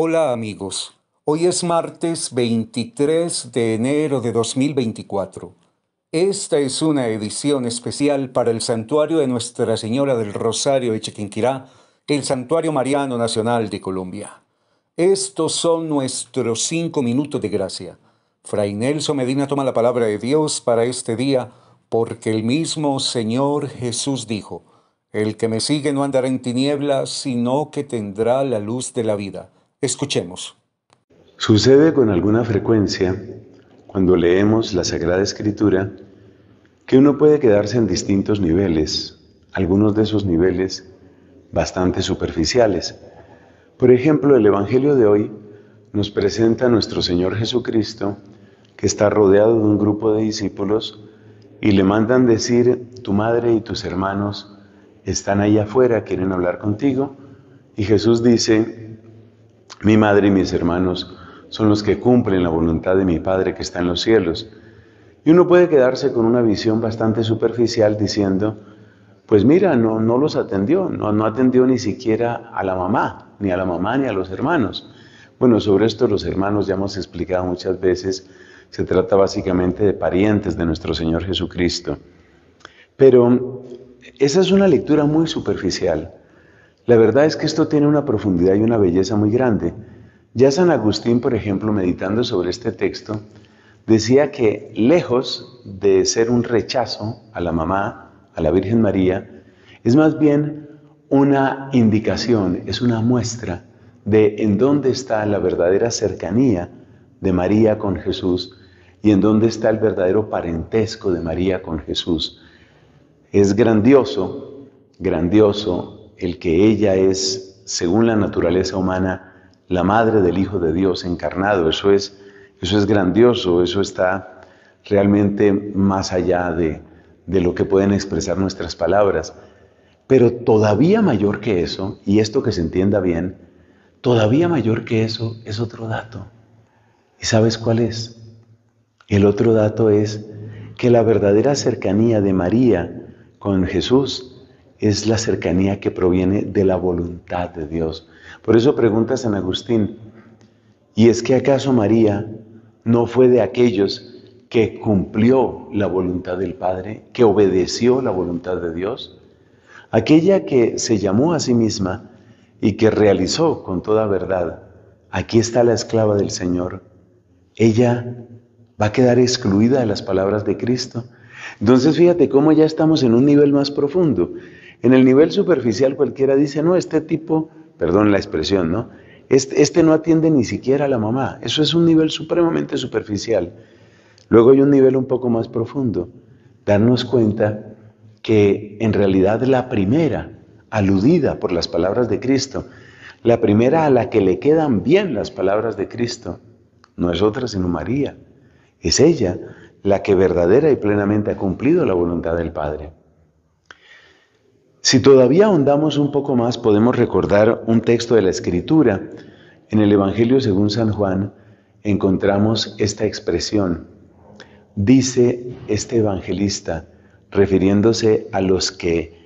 Hola amigos, hoy es martes 23 de enero de 2024. Esta es una edición especial para el Santuario de Nuestra Señora del Rosario de Chiquinquirá, el Santuario Mariano Nacional de Colombia. Estos son nuestros cinco minutos de gracia. Fray Nelson Medina toma la palabra de Dios para este día porque el mismo Señor Jesús dijo, el que me sigue no andará en tinieblas, sino que tendrá la luz de la vida. Escuchemos. Sucede con alguna frecuencia, cuando leemos la Sagrada Escritura, que uno puede quedarse en distintos niveles, algunos de esos niveles bastante superficiales. Por ejemplo, el Evangelio de hoy nos presenta a nuestro Señor Jesucristo, que está rodeado de un grupo de discípulos, y le mandan decir, tu madre y tus hermanos están ahí afuera, quieren hablar contigo, y Jesús dice, mi madre y mis hermanos son los que cumplen la voluntad de mi Padre que está en los cielos. Y uno puede quedarse con una visión bastante superficial diciendo, pues mira, no, no los atendió, no, no atendió ni siquiera a la mamá, ni a la mamá ni a los hermanos. Bueno, sobre esto los hermanos ya hemos explicado muchas veces, se trata básicamente de parientes de nuestro Señor Jesucristo. Pero esa es una lectura muy superficial. La verdad es que esto tiene una profundidad y una belleza muy grande. Ya San Agustín, por ejemplo, meditando sobre este texto, decía que lejos de ser un rechazo a la mamá, a la Virgen María, es más bien una indicación, es una muestra de en dónde está la verdadera cercanía de María con Jesús y en dónde está el verdadero parentesco de María con Jesús. Es grandioso, grandioso el que ella es, según la naturaleza humana, la madre del Hijo de Dios encarnado. Eso es, eso es grandioso, eso está realmente más allá de, de lo que pueden expresar nuestras palabras. Pero todavía mayor que eso, y esto que se entienda bien, todavía mayor que eso es otro dato. ¿Y sabes cuál es? El otro dato es que la verdadera cercanía de María con Jesús es la cercanía que proviene de la voluntad de Dios. Por eso pregunta San Agustín, ¿y es que acaso María no fue de aquellos que cumplió la voluntad del Padre, que obedeció la voluntad de Dios? Aquella que se llamó a sí misma y que realizó con toda verdad, aquí está la esclava del Señor, ella va a quedar excluida de las palabras de Cristo. Entonces fíjate cómo ya estamos en un nivel más profundo. En el nivel superficial cualquiera dice, no, este tipo, perdón la expresión, ¿no? Este, este, no atiende ni siquiera a la mamá. Eso es un nivel supremamente superficial. Luego hay un nivel un poco más profundo. Darnos cuenta que en realidad la primera, aludida por las palabras de Cristo, la primera a la que le quedan bien las palabras de Cristo, no es otra sino María. Es ella la que verdadera y plenamente ha cumplido la voluntad del Padre. Si todavía ahondamos un poco más, podemos recordar un texto de la Escritura. En el Evangelio según San Juan encontramos esta expresión. Dice este evangelista, refiriéndose a los que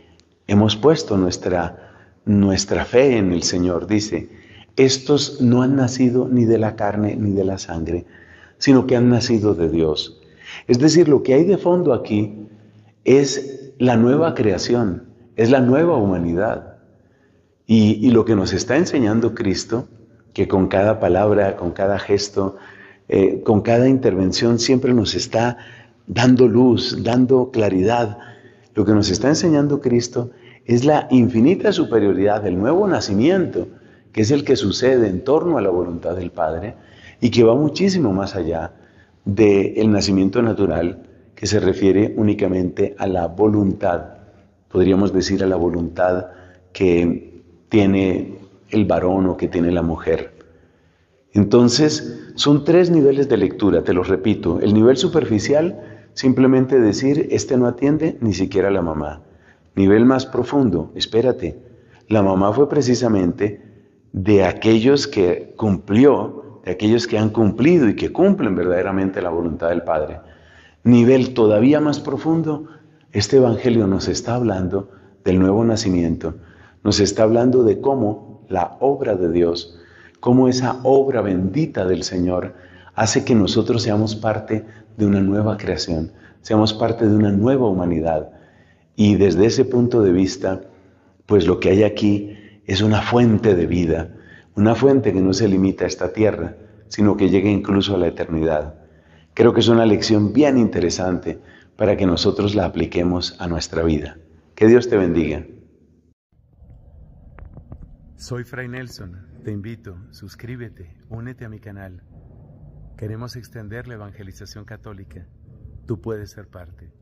hemos puesto nuestra, nuestra fe en el Señor, dice, estos no han nacido ni de la carne ni de la sangre, sino que han nacido de Dios. Es decir, lo que hay de fondo aquí es la nueva creación, es la nueva humanidad. Y, lo que nos está enseñando Cristo, que con cada palabra, con cada gesto, eh, con cada intervención siempre nos está dando luz, dando claridad, lo que nos está enseñando Cristo es la infinita superioridad del nuevo nacimiento, que es el que sucede en torno a la voluntad del Padre y que va muchísimo más allá del nacimiento natural que se refiere únicamente a la voluntad podríamos decir, a la voluntad que tiene el varón o que tiene la mujer. Entonces, son tres niveles de lectura, te los repito. El nivel superficial, simplemente decir, este no atiende ni siquiera a la mamá. Nivel más profundo, espérate, la mamá fue precisamente de aquellos que cumplió, de aquellos que han cumplido y que cumplen verdaderamente la voluntad del Padre. Nivel todavía más profundo, este Evangelio nos está hablando del nuevo nacimiento, nos está hablando de cómo la obra de Dios, cómo esa obra bendita del Señor hace que nosotros seamos parte de una nueva creación, seamos parte de una nueva humanidad. Y desde ese punto de vista, pues lo que hay aquí es una fuente de vida, una fuente que no se limita a esta tierra, sino que llega incluso a la eternidad. Creo que es una lección bien interesante para que nosotros la apliquemos a nuestra vida. Que Dios te bendiga. Soy Fray Nelson, te invito, suscríbete, únete a mi canal. Queremos extender la evangelización católica. Tú puedes ser parte.